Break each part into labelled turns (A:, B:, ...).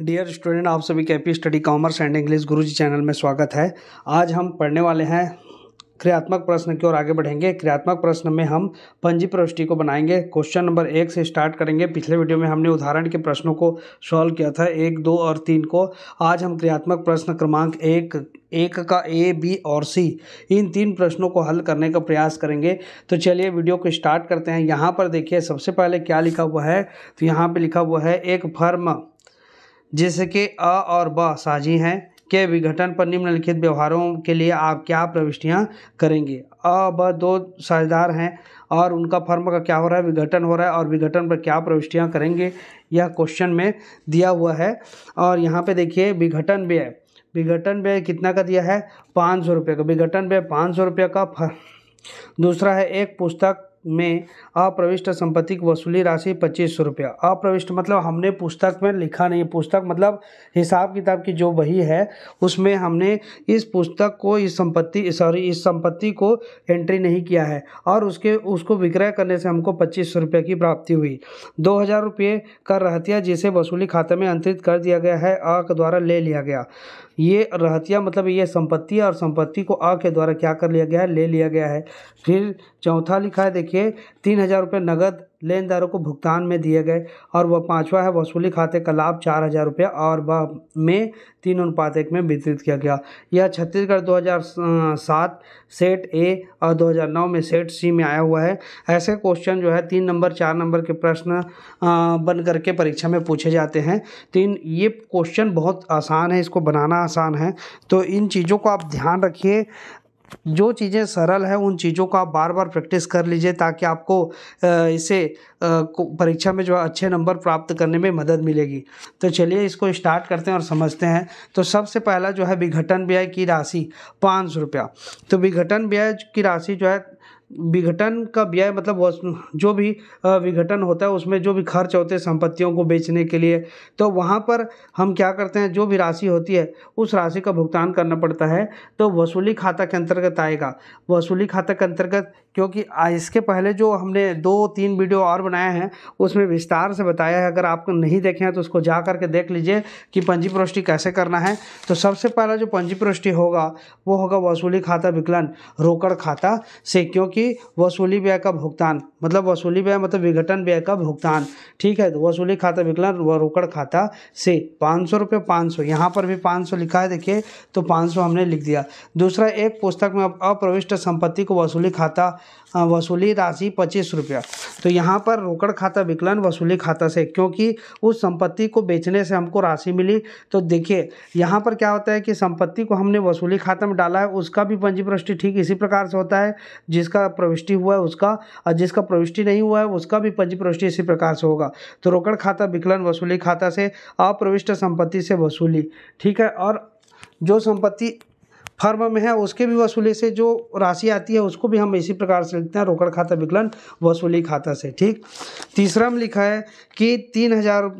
A: dear student आप सभी के P study commerce and English Guruji channel में स्वागत है आज हम पढ़ने वाले हैं क्रियात्मक प्रश्न की ओर आगे बढ़ेंगे क्रियात्मक प्रश्न में हम पंजी प्रविष्टि को बनाएंगे क्वेश्चन नंबर एक से स्टार्ट करेंगे पिछले वीडियो में हमने उदाहरण के प्रश्नों को सॉल्व किया था एक दो और तीन को आज हम क्रियात्मक प्रश्न क्रमांक एक एक का ए बी और सी इन तीन प्रश्नों को हल करने का प्रयास करेंगे तो चलिए वीडियो को स्टार्ट करते हैं यहाँ पर देखिए सबसे पहले क्या लिखा हुआ है तो यहाँ पर लिखा हुआ है एक फर्म जिसके अ और ब साझी हैं के विघटन पर निम्नलिखित व्यवहारों के लिए आप क्या प्रविष्टियाँ करेंगे अ ब दो साझेदार हैं और उनका फर्म का क्या हो रहा है विघटन हो रहा है और विघटन पर क्या प्रविष्टियाँ करेंगे यह क्वेश्चन में दिया हुआ है और यहाँ पे देखिए विघटन व्यय विघटन व्यय कितना का दिया है पाँच सौ रुपये का विघटन व्यय पाँच सौ रुपये का दूसरा है एक पुस्तक में अप्रविष्ट संपत्ति की वसूली राशि पच्चीस सौ रुपया अप्रविष्ट मतलब हमने पुस्तक में लिखा नहीं पुस्तक मतलब हिसाब किताब की जो वही है उसमें हमने इस पुस्तक को इस संपत्ति सॉरी इस संपत्ति को एंट्री नहीं किया है और उसके उसको विक्रय करने से हमको पच्चीस सौ रुपये की प्राप्ति हुई दो हज़ार रुपये का रहतिया जिसे वसूली खाते में अंतरित कर दिया गया है आ द्वारा ले लिया गया ये रहतिया मतलब ये संपत्ति है और संपत्ति को अ के द्वारा क्या कर लिया गया है ले लिया गया है फिर चौथा लिखा है देखिए तीन हज़ार रुपये नगद लेनदारों को भुगतान में दिए गए और वह पांचवा है वसूली खाते का लाभ चार हज़ार रुपये और वह में तीन अनुपात एक में वितरित किया गया यह छत्तीसगढ़ 2007 सेट ए और 2009 में सेट सी में आया हुआ है ऐसे क्वेश्चन जो है तीन नंबर चार नंबर के प्रश्न बन करके परीक्षा में पूछे जाते हैं तीन ये क्वेश्चन बहुत आसान है इसको बनाना आसान है तो इन चीज़ों को आप ध्यान रखिए जो चीज़ें सरल हैं उन चीज़ों को आप बार बार प्रैक्टिस कर लीजिए ताकि आपको इसे परीक्षा में जो है अच्छे नंबर प्राप्त करने में मदद मिलेगी तो चलिए इसको स्टार्ट करते हैं और समझते हैं तो सबसे पहला जो है विघटन व्यय की राशि पाँच सौ रुपया तो विघटन व्यय की राशि जो है विघटन का व्यय मतलब जो भी विघटन होता है उसमें जो भी खर्च होते हैं संपत्तियों को बेचने के लिए तो वहाँ पर हम क्या करते हैं जो भी राशि होती है उस राशि का भुगतान करना पड़ता है तो वसूली खाता के अंतर्गत आएगा वसूली खाता के अंतर्गत क्योंकि इसके पहले जो हमने दो तीन वीडियो और बनाए हैं उसमें विस्तार से बताया है अगर आप नहीं देखे हैं तो उसको जा करके देख लीजिए कि पंजी प्रविष्टि कैसे करना है तो सबसे पहला जो पंजी प्रविष्टि होगा वो होगा वसूली खाता विकलन रोकड़ खाता से क्योंकि वसूली व्यय का भुगतान मतलब वसूली व्यय मतलब विघटन व्यय का भुगतान ठीक है तो वसूली खाता विकलन व रोकड़ खाता से पाँच सौ रुपये पाँच सौ यहाँ पर भी पाँच सौ लिखा है देखिए तो पाँच सौ हमने लिख दिया दूसरा एक पुस्तक में अप्रविष्ट संपत्ति को वसूली खाता हाँ, वसूली राशि पच्चीस रुपया तो यहाँ पर रोकड़ खाता विकलन वसूली खाता से क्योंकि उस संपत्ति को बेचने से हमको राशि मिली तो देखिए यहाँ पर क्या होता है कि संपत्ति को हमने वसूली खाता में डाला है उसका भी पंजीपृष्टि ठीक इसी प्रकार से होता है जिसका प्रविष्टि हुआ है उसका और जिसका प्रविष्टि नहीं हुआ है उसका भी पंजीपृष्टि इसी प्रकार से होगा तो रोकड़ खाता विकलन वसूली खाता से अप्रविष्ट संपत्ति से वसूली ठीक है और जो संपत्ति फर्म में है उसके भी वसूली से जो राशि आती है उसको भी हम इसी प्रकार से लिखते हैं रोकड़ खाता विकलन वसूली खाता से ठीक तीसरा में लिखा है कि तीन हज़ार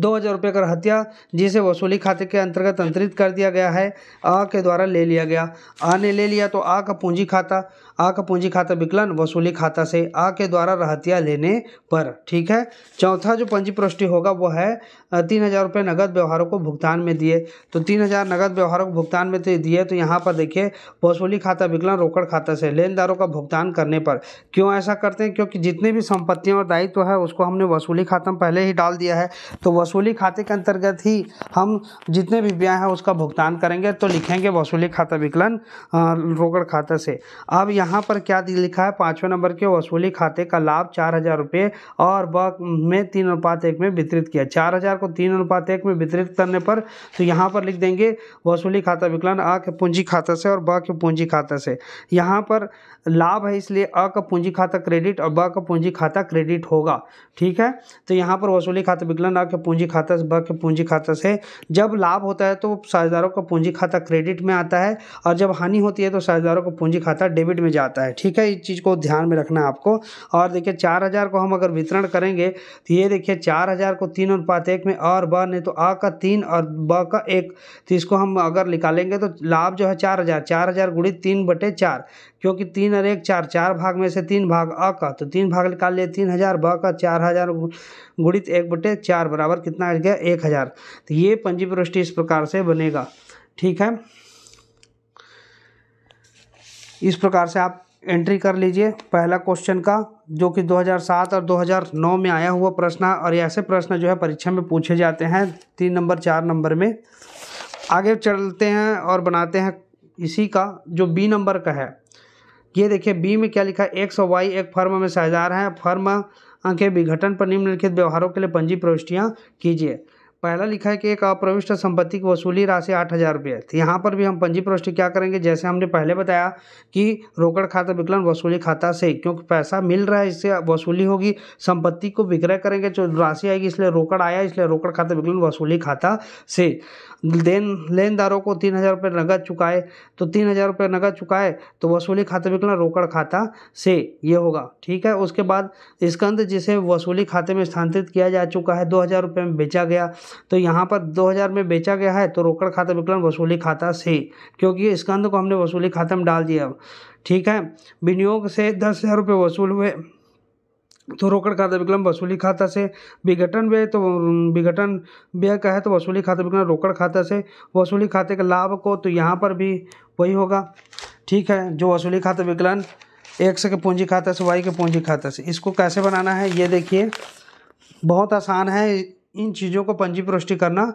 A: दो हज़ार रुपये का हत्या जिसे वसूली खाते के अंतर्गत अंतरित कर दिया गया है आ के द्वारा ले लिया गया आ ने ले लिया तो आ का पूंजी खाता आ का पूंजी खाता विकलन वसूली खाता से आ के द्वारा रहतिया लेने पर ठीक है चौथा जो पंजी पृष्टि होगा वो है तीन हज़ार रुपये नगद व्यवहारों को भुगतान में दिए तो तीन हज़ार नगद व्यवहारों को भुगतान में दिए तो यहाँ पर देखिए वसूली खाता विकलन रोकड़ खाता से लेनदारों का भुगतान करने पर क्यों ऐसा करते हैं क्योंकि जितनी भी संपत्तियाँ और दायित्व है उसको हमने वसूली खाता में पहले ही डाल दिया है तो वसूली खाते के अंतर्गत ही हम जितने भी ब्याह हैं उसका भुगतान करेंगे तो लिखेंगे वसूली खाता विकलन रोकड़ खाता से अब यहाँ यहाँ पर क्या लिखा है पाँचवें नंबर के वसूली खाते का लाभ चार हज़ार रुपये और ब में तीन अनुपात एक में वितरित किया चार हज़ार को तीन अनुपात एक में वितरित करने पर तो यहाँ पर लिख देंगे वसूली खाता विकलन अ के पूंजी खाता से और ब के पूंजी खाता से यहाँ पर लाभ है इसलिए अ का पूंजी खाता क्रेडिट और ब का पूंजी खाता क्रेडिट होगा ठीक है तो यहाँ पर वसूली खाता विकलन अ के पूंजी खाता से ब के पूंजी खाता से जब लाभ होता है तो साझेदारों का पूंजी खाता क्रेडिट में आता है और जब हानि होती है तो साझेदारों का पूंजी खाता डेबिट में जाता है ठीक है इस चीज़ को ध्यान में रखना आपको और देखिए चार हज़ार को हम अगर वितरण करेंगे तो ये देखिए चार हज़ार को तीन अनुपात एक में और ब नहीं तो अ का तीन और ब का एक तो इसको हम अगर निकालेंगे तो लाभ जो है चार हज़ार चार हज़ार गुणित तीन बटे चार क्योंकि तीन और एक चार चार भाग में से तीन भाग अ का तो तीन भाग निकाल लिए तीन हज़ार ब का चार हज़ार गुणित एक बटे चार बराबर कितना आ गया एक हज़ार तो ये पंजीपृष्टि इस प्रकार से बनेगा ठीक है इस प्रकार से आप एंट्री कर लीजिए पहला क्वेश्चन का जो कि 2007 और 2009 में आया हुआ प्रश्न और ऐसे प्रश्न जो है परीक्षा में पूछे जाते हैं तीन नंबर चार नंबर में आगे चलते हैं और बनाते हैं इसी का जो बी नंबर का है ये देखिए बी में क्या लिखा है एक्स और वाई एक फर्म में साझेदार हैं फर्म के विघटन पर निम्नलिखित व्यवहारों के लिए पंजी प्रविष्टियाँ कीजिए पहला लिखा है कि एक अप्रविष्ट संपत्ति की वसूली राशि आठ हज़ार रुपये तो यहाँ पर भी हम पंजी प्रविष्ट क्या करेंगे जैसे हमने पहले बताया कि रोकड़ खाता विकलन वसूली खाता से क्योंकि पैसा मिल रहा है इससे वसूली होगी संपत्ति को विक्रय करेंगे जो राशि आएगी इसलिए रोकड़ आया इसलिए रोकड़ खाता विकलन वसूली खाता से देन लेनदारों को तीन हज़ार रुपये नगद चुकाए तो तीन हज़ार रुपये नगद चुकाए तो वसूली खाते में कितना रोकड़ खाता से ये होगा ठीक है उसके बाद स्कंद जिसे वसूली खाते में स्थानांतरित किया जा चुका है दो हज़ार रुपये में बेचा गया तो यहाँ पर दो हज़ार में बेचा गया है तो रोकड़ खाता विकलन वसूली खाता से क्योंकि स्कंद को हमने वसूली खाते में डाल दिया ठीक है विनियोग से दस हज़ार रुपये वसूल हुए तो रोकड़ खाता विकलन वसूली खाता से विघटन व्यय तो विघटन व्यय का है तो वसूली खाता विकलन रोकड़ खाता से वसूली खाते के लाभ को तो यहाँ पर भी वही होगा ठीक है जो वसूली खाता विकलन से के पूंजी खाता से वाई के पूंजी खाता से इसको कैसे बनाना है ये देखिए बहुत आसान है इन चीज़ों को पंजी पुष्टि करना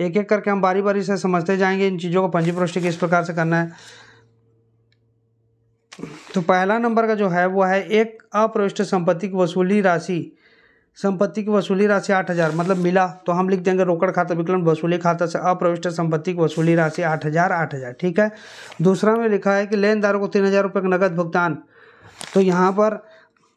A: एक एक करके हम बारी बारी से समझते जाएंगे इन चीज़ों को पंजी पुष्टि किस प्रकार से करना है तो पहला नंबर का जो है वो है एक अप्रविष्ट संपत्ति की वसूली राशि संपत्ति की वसूली राशि आठ हज़ार मतलब मिला तो हम लिख देंगे रोकड़ खाता विकलन वसूली खाता से अप्रविष्ट संपत्ति की वसूली राशि आठ हज़ार आठ हज़ार ठीक है दूसरा में लिखा है कि लेनदारों को तीन हज़ार रुपये का नकद भुगतान तो यहाँ पर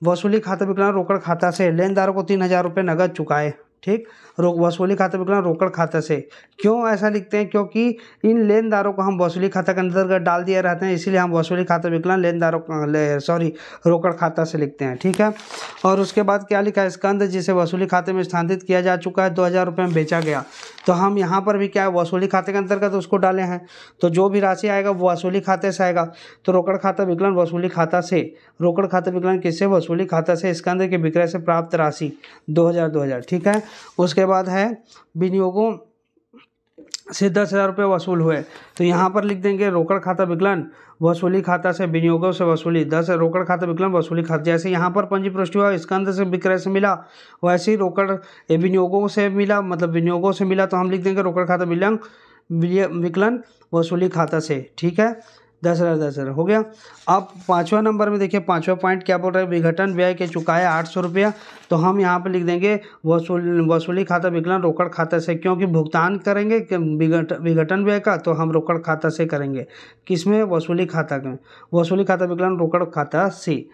A: वसूली खाता विकलन रोकड़ खाता से लेनदारों को तीन हज़ार रुपये नगद चुकाए ठीक रोक वसूली खाता बोल रोकड़ खाता से क्यों ऐसा लिखते हैं क्योंकि इन लेनदारों को हम वसूली खाता के अंदर डाल दिया रहते हैं इसीलिए हम वसूली खाता विकलांग लेनदारों ले, सॉरी रोकड़ खाता से लिखते हैं ठीक है और उसके बाद क्या लिखा है स्कंद जिसे वसूली खाते में स्थानांतरित किया जा चुका है दो हज़ार रुपये में बेचा गया तो हम यहाँ पर भी क्या है वसूली खाते के अंतर्गत उसको डाले हैं तो जो भी राशि आएगा वो वसूली खाते से आएगा तो रोकड़ खाता विकलन वसूली खाता से रोकड़ खाता विकलन किससे वसूली खाता से स्कंद के विक्रय से प्राप्त राशि दो हज़ार दो हज़ार ठीक है उसके बाद है विनियोगों से दस हज़ार रुपये वसूल हुए तो यहाँ पर लिख देंगे रोकड़ खाता विकलन वसूली खाता से विनियोगों से वसूली दस रोकड़ खाता विकलन वसूली खाता जैसे यहाँ पर पंजी पृष्ठ हुआ अंदर से विक्रय से मिला वैसे ही रोकड़ विनियोगों से मिला मतलब विनियोगों से मिला तो हम लिख देंगे रोकड़ खाता विकलन विकलन वसूली खाता से ठीक है दस हज़ार दस हज़ार हो गया अब पाँचवा नंबर में देखिए पाँचवा पॉइंट क्या बोल रहा है विघटन व्यय के चुकाया आठ सौ रुपया तो हम यहाँ पे लिख देंगे वसूल वसूली खाता विकलन रोकड़ खाता से क्योंकि भुगतान करेंगे विघटन व्यय का तो हम रोकड़ खाता से करेंगे किस में वसूली खाता में वसूली खाता विकलन रोकड़ खाता से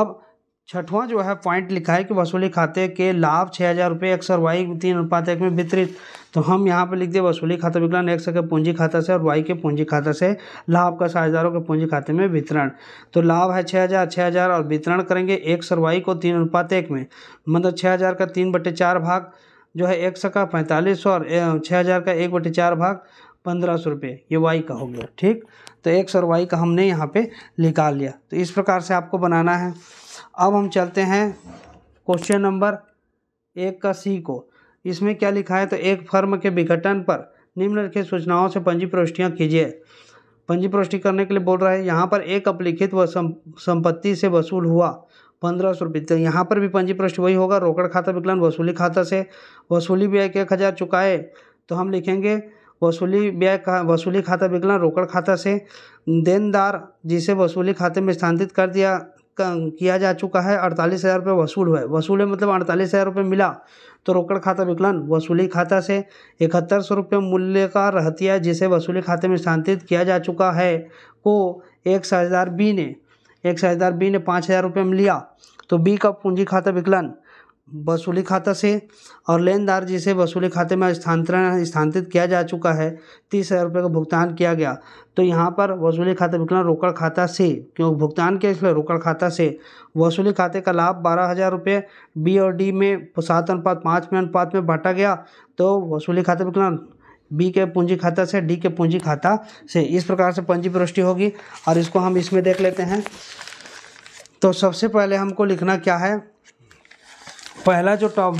A: अब छठवां जो है पॉइंट लिखा है कि वसूली खाते के लाभ छः हज़ार रुपये एक सौ वाई तीन अनुपात एक में वितरित तो हम यहाँ पर लिख दिए वसूली खाता विकलन एक के पूंजी खाता से और वाई के पूंजी खाता से लाभ का हजारों के पूंजी खाते में वितरण तो लाभ है छः हज़ार छः हज़ार और वितरण करेंगे एक सौ वाई को तीन अनुपात एक में मतलब छः हज़ार का तीन बटे चार भाग जो है एक सौ का पैंतालीस सौ और छः हज़ार का एक बटे चार भाग पंद्रह सौ रुपये ये वाई का हो गया ठीक तो एक सौ वाई का हमने यहाँ पे निकाल लिया तो इस प्रकार से आपको बनाना है अब हम चलते हैं क्वेश्चन नंबर एक का सी को इसमें क्या लिखा है तो एक फर्म के विघटन पर निम्नलिखित सूचनाओं से पंजी प्रविष्टियाँ कीजिए पंजी प्रविष्टि करने के लिए बोल रहा है यहाँ पर एक अपलिखित व संपत्ति से वसूल हुआ पंद्रह सौ रुपये तो यहाँ पर भी पंजी प्रविष्टि वही होगा रोकड़ खाता विकलन वसूली खाता से वसूली ब्याय एक हज़ार चुकाए तो हम लिखेंगे वसूली व्यय का वसूली खाता विकलन रोकड़ खाता से देनदार जिसे वसूली खाते में स्थानांतरित कर दिया किया जा चुका है अड़तालीस हज़ार रुपये वसूल हुए वसूल है मतलब अड़तालीस हज़ार रुपये मिला तो रोकड़ खाता विकलन वसूली खाता से इकहत्तर सौ रुपये मूल्य का रहतिया जिसे वसूली खाते में स्थानांतरित किया जा चुका है को एक साझेदार बी ने एक साझेदार बी ने पाँच हज़ार रुपये में लिया तो बी का पूंजी खाता विकलन वसूली खाता से और लेनदार जिसे वसूली खाते में स्थानांतरण स्थानांतरित किया जा चुका है तीस हज़ार रुपये का भुगतान किया गया तो यहाँ पर वसूली खाते विकलन रोकड़ खाता से क्यों भुगतान किया इसलिए रोकड़ खाता से वसूली खाते का लाभ बारह हज़ार रुपये बी और डी में सात अनुपात पाँच में अनुपात में बांटा गया तो वसूली खाते विकलन बी के पूंजी खाता से डी के पूंजी खाता से इस प्रकार से पूंजी पृष्टि होगी और इसको हम इसमें देख लेते हैं तो सबसे पहले हमको लिखना क्या है पहला जो टॉप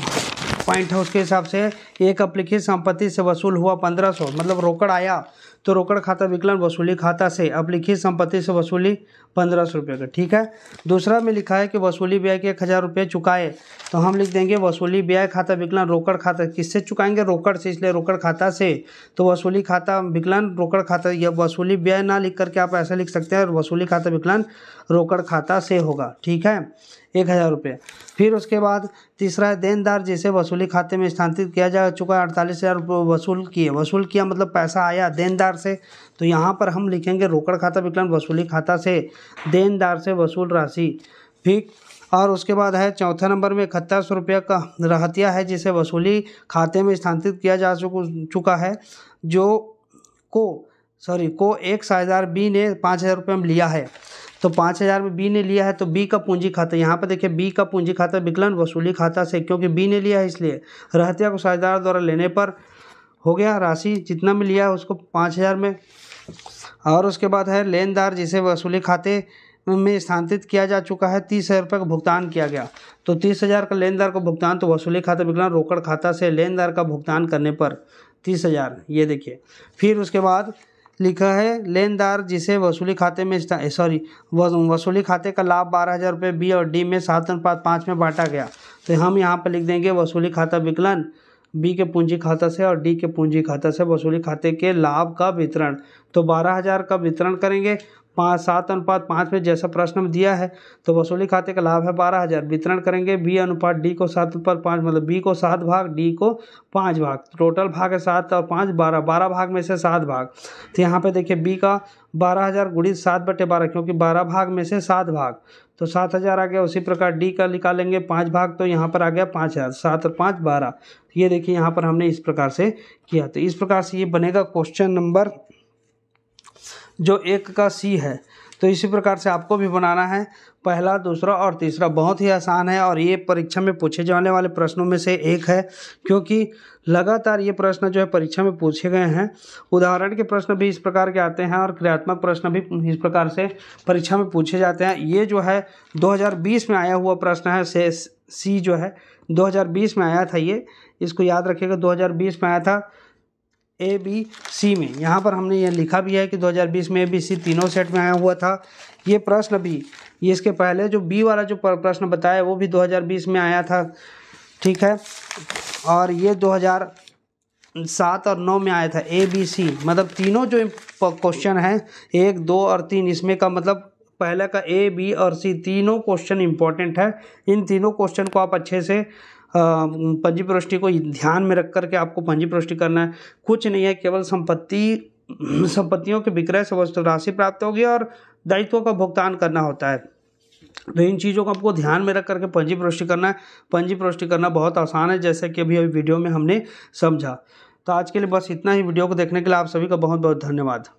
A: पॉइंट है उसके हिसाब से एक अप्लिकी संपत्ति से वसूल हुआ पंद्रह सौ मतलब रोकड़ आया तो रोकड़ खाता विकलन वसूली खाता से अब लिखित संपत्ति से वसूली पंद्रह सौ रुपये का ठीक है दूसरा में लिखा है कि वसूली ब्याय के एक हज़ार रुपये चुकाए तो हम लिख देंगे वसूली ब्याय खाता विकलन रोकड़ खाता किससे चुकाएंगे रोकड़ से इसलिए रोकड़ खाता से तो वसूली खाता विकलन रोकड़ खाता या वसूली ब्याय ना लिख करके आप ऐसा लिख सकते हैं वसूली खाता विकलन रोकड़ खाता से होगा ठीक है एक हज़ार रुपये फिर उसके बाद तीसरा है देनदार जिसे वसूली खाते में स्थानांतरित किया जा चुका है अड़तालीस हज़ार वसूल किए वसूल किया मतलब पैसा आया देनदार देनदार से तो यहाँ पर हम लिखेंगे रोकड़ खाता विकलन वसूली खाता से देनदार से वसूल राशि ठीक और उसके बाद है चौथे नंबर में इकहत्तर सौ रुपये का रहतिया है जिसे वसूली खाते में स्थानांतरित किया जा चुका है जो को सॉरी को एक साझेदार बी ने पाँच हज़ार रुपये में लिया है तो पाँच हज़ार में बी ने लिया है तो बी का पूंजी खाता यहाँ पर देखिए बी का पूंजी खाता विकलन वसूली खाता से क्योंकि बी ने लिया है इसलिए रहतिया को साझेदार द्वारा लेने पर हो गया राशि जितना भी लिया उसको पाँच हज़ार में और उसके बाद है लेनदार जिसे वसूली खाते में स्थानांतरित किया जा चुका है तीस हज़ार रुपये का भुगतान किया गया तो तीस हज़ार का लेनदार का भुगतान तो वसूली खाता विकलांग रोकड़ खाता से लेनदार का भुगतान करने पर तीस हज़ार ये देखिए फिर उसके बाद लिखा है लेनदार जिसे वसूली खाते में सॉरी वसूली खाते का लाभ बारह हज़ार रुपये बी और डी में सात अनुपात पाँच में बांटा गया तो हम यहाँ पर लिख देंगे वसूली खाता विकलन बी के पूंजी खाता से और डी के पूंजी खाता से वसूली खाते के लाभ का वितरण तो बारह हज़ार का वितरण करेंगे पाँच सात अनुपात पाँच में जैसा प्रश्न में दिया है तो वसूली खाते का लाभ है बारह हज़ार वितरण करेंगे बी अनुपात डी को सात अनुपात पाँच मतलब बी को सात भाग डी को पाँच भाग टोटल भाग है सात और पाँच बारह बारह भाग में से सात भाग तो यहाँ पर देखिए बी का बारह हज़ार गुड़ी सात बटे बारह क्योंकि बारह भाग में से सात भाग तो सात हज़ार आ गया उसी प्रकार डी का निकालेंगे पाँच भाग तो यहाँ पर आ गया पाँच हज़ार सात और पाँच बारह तो ये देखिए यहाँ पर हमने इस प्रकार से किया तो इस प्रकार से ये बनेगा क्वेश्चन नंबर जो एक का सी है तो इसी प्रकार से आपको भी बनाना है पहला दूसरा और तीसरा बहुत ही आसान है और ये परीक्षा में पूछे जाने वाले प्रश्नों में से एक है क्योंकि लगातार ये प्रश्न जो है परीक्षा में पूछे गए हैं उदाहरण के प्रश्न भी इस प्रकार के आते हैं और क्रियात्मक प्रश्न भी इस प्रकार से परीक्षा में पूछे जाते हैं ये जो है दो में आया हुआ प्रश्न है से सी जो है दो में आया था ये इसको याद रखिएगा दो में आया था ए बी सी में यहाँ पर हमने यह लिखा भी है कि 2020 में ए बी सी तीनों सेट में आया हुआ था ये प्रश्न भी ये इसके पहले जो बी वाला जो प्रश्न बताया वो भी 2020 में आया था ठीक है और ये 2007 और 9 में आया था ए बी सी मतलब तीनों जो क्वेश्चन हैं एक दो और तीन इसमें का मतलब पहला का ए बी और सी तीनों क्वेश्चन इंपॉर्टेंट है इन तीनों क्वेश्चन को आप अच्छे से पंजी को ध्यान में रख कर के आपको पंजी करना है कुछ नहीं है केवल संपत्ति संपत्तियों के विक्रय से वस्तु राशि प्राप्त होगी और दायित्वों का भुगतान करना होता है तो इन चीज़ों को आपको ध्यान में रख करके पंजी करना है पंजी करना बहुत आसान है जैसे कि अभी अभी वीडियो में हमने समझा तो आज के लिए बस इतना ही वीडियो को देखने के लिए आप सभी का बहुत बहुत धन्यवाद